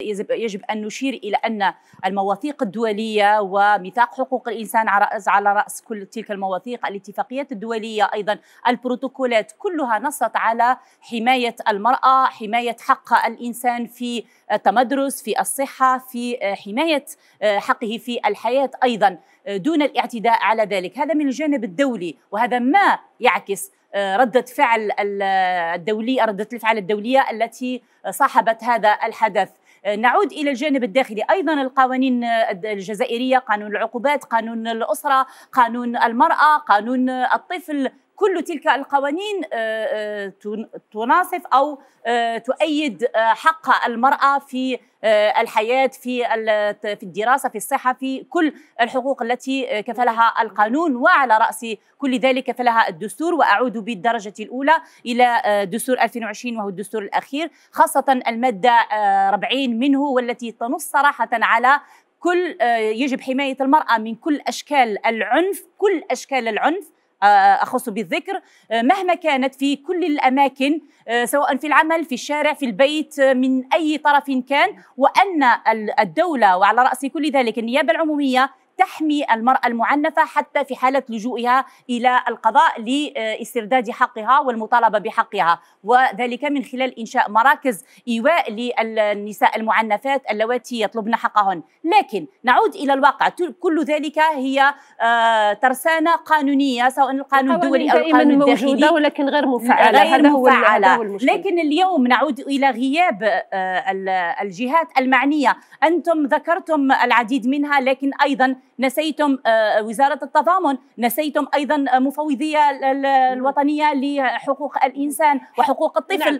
يجب أن نشير إلى أن المواثيق الدولية وميثاق حقوق الإنسان على رأس كل تلك المواثيق الاتفاقيات الدولية أيضا البروتوكولات كلها نصت على حماية المرأة حماية حق الإنسان في التمدرس في الصحة في حماية حقه في الحياة أيضا دون الاعتداء على ذلك هذا من الجانب الدولي وهذا ما يعكس ردة فعل الدولية ردة الفعل الدولية التي صاحبت هذا الحدث نعود إلى الجانب الداخلي أيضا القوانين الجزائرية قانون العقوبات قانون الأسرة قانون المرأة قانون الطفل كل تلك القوانين آه، آه، تناصف او آه، تؤيد حق المراه في الحياه في في الدراسه في الصحه في كل الحقوق التي كفلها القانون وعلى راس كل ذلك كفلها الدستور واعود بالدرجه الاولى الى دستور 2020 وهو الدستور الاخير خاصه الماده 40 منه والتي تنص صراحه على كل يجب حمايه المراه من كل اشكال العنف كل اشكال العنف آه، اخص بالذكر آه، مهما كانت في كل الاماكن آه، سواء في العمل في الشارع في البيت من اي طرف كان وان الدوله وعلى راس كل ذلك النيابه العموميه تحمي المرأة المعنفة حتى في حالة لجوئها إلى القضاء لاسترداد حقها والمطالبة بحقها وذلك من خلال إنشاء مراكز إيواء للنساء المعنفات اللواتي يطلبن حقهن لكن نعود إلى الواقع كل ذلك هي آه، ترسانة قانونية سواء القانون الدولي أو القانون الداخلي موجودة ولكن غير مفعلة غير هذا هو مفعلة. المشكل. لكن اليوم نعود إلى غياب آه، الجهات المعنية أنتم ذكرتم العديد منها لكن أيضا نسيتم آه، وزارة التضامن نسيتم أيضا مفوضية الوطنية لحقوق الإنسان وحقوق الطفل نعم.